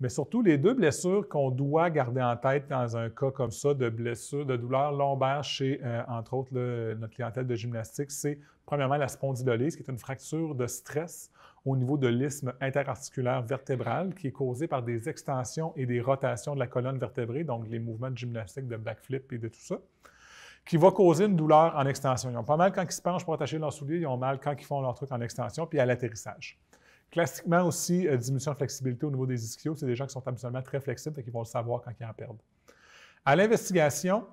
mais surtout les deux blessures qu'on doit garder en tête dans un cas comme ça de blessure, de douleur lombaire chez, euh, entre autres, notre clientèle de gymnastique, c'est premièrement la spondylolyse, qui est une fracture de stress au niveau de l'isthme interarticulaire vertébral, qui est causée par des extensions et des rotations de la colonne vertébrée, donc les mouvements de gymnastique, de backflip et de tout ça qui va causer une douleur en extension. Ils ont pas mal quand ils se penchent pour attacher leurs souliers, ils ont mal quand ils font leur truc en extension, puis à l'atterrissage. Classiquement aussi, euh, diminution de flexibilité au niveau des ischios, c'est des gens qui sont habituellement très flexibles et qui vont le savoir quand ils en perdent. À l'investigation,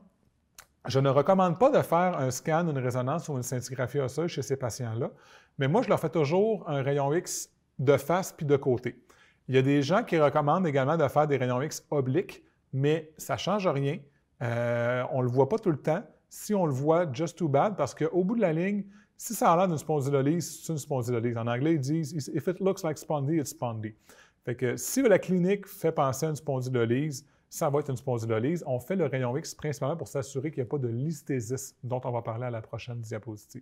je ne recommande pas de faire un scan, une résonance ou une scintigraphie osseuse chez ces patients-là, mais moi, je leur fais toujours un rayon X de face puis de côté. Il y a des gens qui recommandent également de faire des rayons X obliques, mais ça ne change rien. Euh, on ne le voit pas tout le temps. Si on le voit, just too bad, parce qu'au bout de la ligne, si ça a l'air d'une spondylolise, c'est une spondylolise. En anglais, ils disent If it looks like spondy, it's spondy. Fait que si la clinique fait penser à une spondylolise, ça va être une spondylolyse. On fait le rayon X principalement pour s'assurer qu'il n'y a pas de lysthésis, dont on va parler à la prochaine diapositive.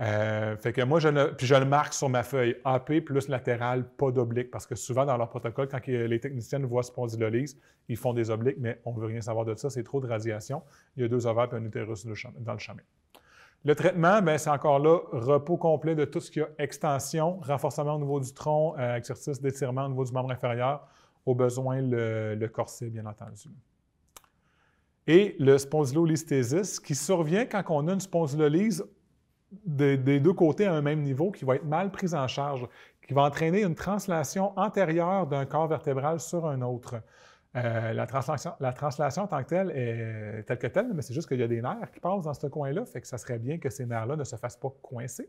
Euh, fait que moi, je le, marque sur ma feuille AP plus latéral, pas d'oblique, parce que souvent dans leur protocole, quand les techniciennes voient spondylolyse, ils font des obliques, mais on ne veut rien savoir de ça, c'est trop de radiation. Il y a deux ovaires et un utérus dans le chemin. Le traitement, ben, c'est encore là, repos complet de tout ce qui a extension, renforcement au niveau du tronc, euh, exercice d'étirement au niveau du membre inférieur, au besoin le, corset, bien entendu. Et le spondylolisthésis, qui survient quand on a une spondylolyse des, des, deux côtés à un même niveau, qui va être mal prise en charge, qui va entraîner une translation antérieure d'un corps vertébral sur un autre. Euh, la, translation, en tant que telle est telle que telle, mais c'est juste qu'il y a des nerfs qui passent dans ce coin-là, fait que ça serait bien que ces nerfs-là ne se fassent pas coincer.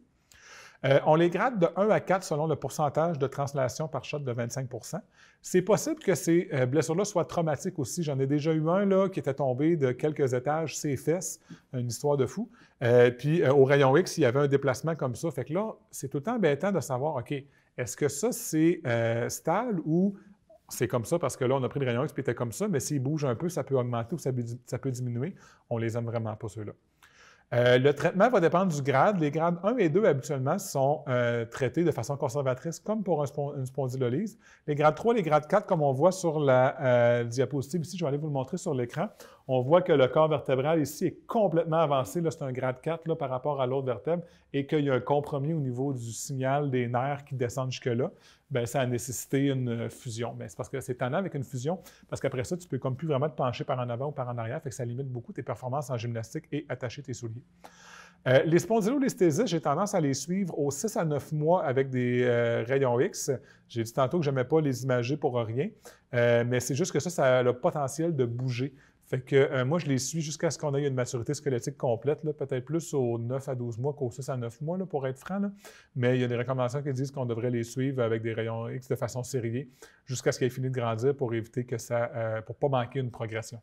Euh, on les grade de 1 à 4 selon le pourcentage de translation par shot de 25 C'est possible que ces euh, blessures-là soient traumatiques aussi. J'en ai déjà eu un là, qui était tombé de quelques étages, ses fesses, une histoire de fou. puis au rayon X, il y avait un déplacement comme ça. Fait que là, c'est tout le temps embêtant de savoir, OK, est-ce que ça, c'est stable ou c'est comme ça parce que là, on a pris le rayon X puis était comme ça, mais s'il bouge un peu, ça peut augmenter ou ça peut, diminuer. On les aime vraiment pas, ceux-là. Euh, le traitement va dépendre du grade. Les grades 1 et 2, habituellement, sont euh, traités de façon conservatrice, comme pour une spondylolyse. Les grades 3, les grades 4, comme on voit sur la euh, diapositive ici, je vais aller vous le montrer sur l'écran, on voit que le corps vertébral ici est complètement avancé. C'est un grade 4 par rapport à l'autre vertèbre et qu'il y a un compromis au niveau du signal des nerfs qui descendent jusque-là. Ben, ça a nécessité une fusion. Mais c'est parce que c'est tannant avec une fusion, parce qu'après ça, tu peux comme plus vraiment te pencher par en avant ou par en arrière, fait que ça limite beaucoup tes performances en gymnastique et attacher tes souliers. Euh, les spondylolisthésistes, j'ai tendance à les suivre aux 6 à 9 mois avec des euh, rayons X. J'ai dit tantôt que je n'aimais pas les imager pour rien, euh, mais c'est juste que ça, ça a le potentiel de bouger. Fait que moi, je les suis jusqu'à ce qu'on ait une maturité squelettique complète, peut-être plus aux 9 à 12 mois qu'aux 6 à 9 mois, pour être franc. Mais il y a des recommandations qui disent qu'on devrait les suivre avec des rayons X de façon sérieuse jusqu'à ce qu'ils aient fini de grandir pour éviter que ça, pour pas manquer une progression.